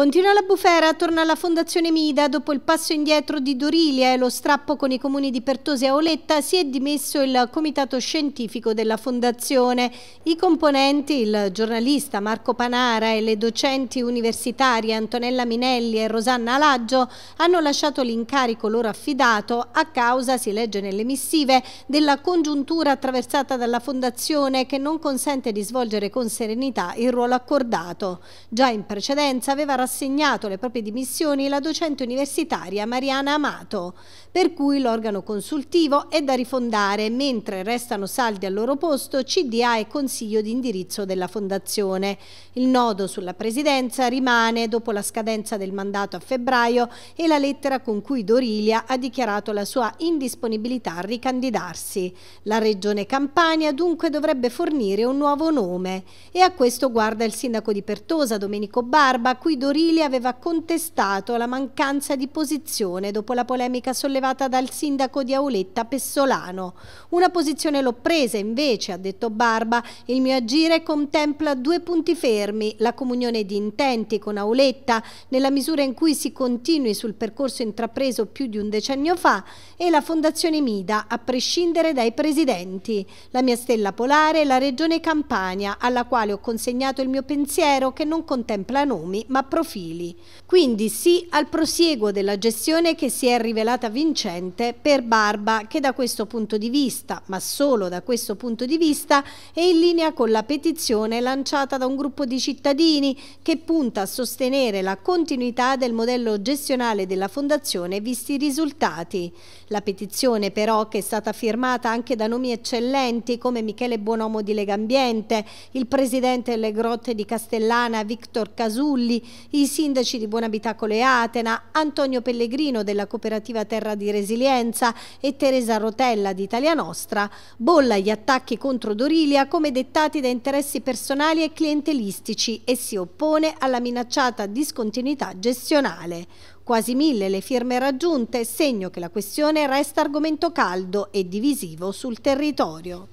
Continua la bufera, torna alla Fondazione Mida. Dopo il passo indietro di Dorilia e lo strappo con i comuni di Pertosi e Oletta, si è dimesso il comitato scientifico della Fondazione. I componenti, il giornalista Marco Panara e le docenti universitarie Antonella Minelli e Rosanna Alaggio, hanno lasciato l'incarico loro affidato a causa, si legge nelle missive, della congiuntura attraversata dalla Fondazione che non consente di svolgere con serenità il ruolo accordato. Già in precedenza aveva rassegnato assegnato le proprie dimissioni la docente universitaria Mariana Amato, per cui l'organo consultivo è da rifondare, mentre restano saldi al loro posto CDA e Consiglio di indirizzo della Fondazione. Il nodo sulla presidenza rimane dopo la scadenza del mandato a febbraio e la lettera con cui Dorilia ha dichiarato la sua indisponibilità a ricandidarsi. La Regione Campania dunque dovrebbe fornire un nuovo nome e a questo guarda il sindaco di Pertosa, Domenico Barba, a cui Dorilia Dorile aveva contestato la mancanza di posizione dopo la polemica sollevata dal sindaco di Auletta Pessolano. Una posizione l'ho presa invece, ha detto Barba, il mio agire contempla due punti fermi, la comunione di intenti con Auletta nella misura in cui si continui sul percorso intrapreso più di un decennio fa e la Fondazione Mida a prescindere dai presidenti. La mia stella polare è la Regione Campania alla quale ho consegnato il mio pensiero che non contempla nomi ma progetti profili. Quindi sì al prosieguo della gestione che si è rivelata vincente per Barba che da questo punto di vista, ma solo da questo punto di vista, è in linea con la petizione lanciata da un gruppo di cittadini che punta a sostenere la continuità del modello gestionale della Fondazione visti i risultati. La petizione però che è stata firmata anche da nomi eccellenti come Michele Buonomo di Legambiente, il presidente delle Grotte di Castellana Victor Casulli, i sindaci di Buonabitacolo e Atena, Antonio Pellegrino della cooperativa Terra di Resilienza e Teresa Rotella di Italia Nostra, bolla gli attacchi contro Dorilia come dettati da interessi personali e clientelistici e si oppone alla minacciata discontinuità gestionale. Quasi mille le firme raggiunte, segno che la questione resta argomento caldo e divisivo sul territorio.